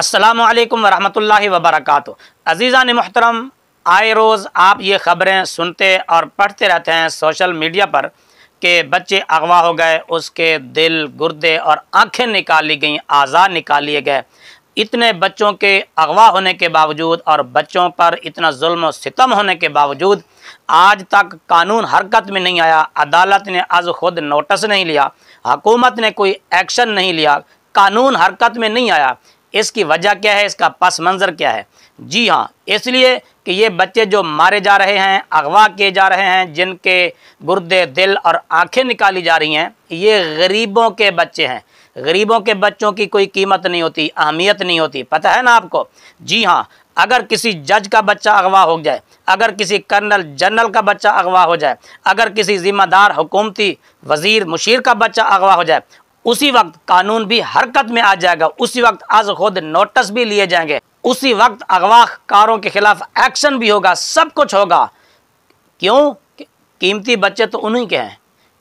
असलकम वरहमल वबरक अज़ीज़ा ने मोहतरम आए रोज़ आप ये ख़बरें सुनते और पढ़ते रहते हैं सोशल मीडिया पर कि बच्चे अगवा हो गए उसके दिल गुर्दे और आँखें निकाली गईं आज़ा निकालिए गए इतने बच्चों के अगवा होने के बावजूद और बच्चों पर इतना जुल्म सितम होने के बावजूद आज तक कानून हरकत में नहीं आया अदालत ने आज खुद नोटिस नहीं लिया हुकूमत ने कोई एक्शन नहीं लिया कानून हरकत में नहीं आया इसकी वजह क्या है इसका पस मंज़र क्या है जी हाँ इसलिए कि ये बच्चे जो मारे जा रहे हैं अगवा किए जा रहे हैं जिनके गुर्दे दिल और आंखें निकाली जा रही हैं ये गरीबों के बच्चे हैं गरीबों के बच्चों की कोई कीमत नहीं होती अहमियत नहीं होती पता है ना आपको जी हाँ अगर किसी जज का बच्चा अगवा हो जाए अगर किसी कर्नल जनरल का बच्चा अगवा हो जाए अगर किसी ज़िम्मेदार हुकूमती वज़ीर मुशीर का बच्चा अगवा हो जाए उसी वक्त कानून भी हरकत में आ जाएगा उसी वक्त आज खुद नोटिस भी लिए जाएंगे उसी वक्त अगवाकारों के खिलाफ एक्शन भी होगा सब कुछ होगा क्यों कीमती बच्चे तो उन्हीं के हैं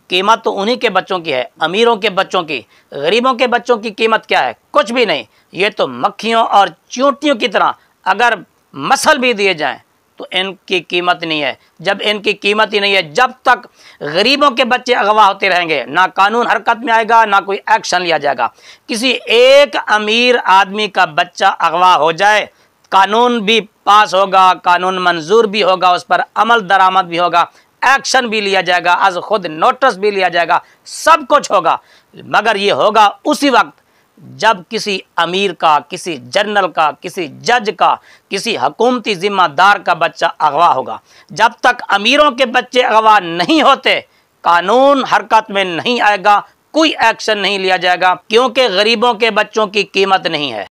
कीमत तो उन्हीं के बच्चों की है अमीरों के बच्चों की गरीबों के बच्चों की कीमत क्या है कुछ भी नहीं ये तो मक्खियों और चूंटियों की तरह अगर मसल भी दिए जाएं तो इन की कीमत नहीं है जब इनकी कीमत ही नहीं है जब तक गरीबों के बच्चे अगवा होते रहेंगे ना कानून हरकत में आएगा ना कोई एक्शन लिया जाएगा किसी एक अमीर आदमी का बच्चा अगवा हो जाए कानून भी पास होगा कानून मंजूर भी होगा उस पर अमल दरामद भी होगा एक्शन भी लिया जाएगा आज खुद नोटिस भी लिया जाएगा सब कुछ होगा मगर ये होगा उसी वक्त जब किसी अमीर का किसी जनरल का किसी जज का किसी हकूमती जिम्मेदार का बच्चा अगवा होगा जब तक अमीरों के बच्चे अगवा नहीं होते कानून हरकत में नहीं आएगा कोई एक्शन नहीं लिया जाएगा क्योंकि गरीबों के बच्चों की कीमत नहीं है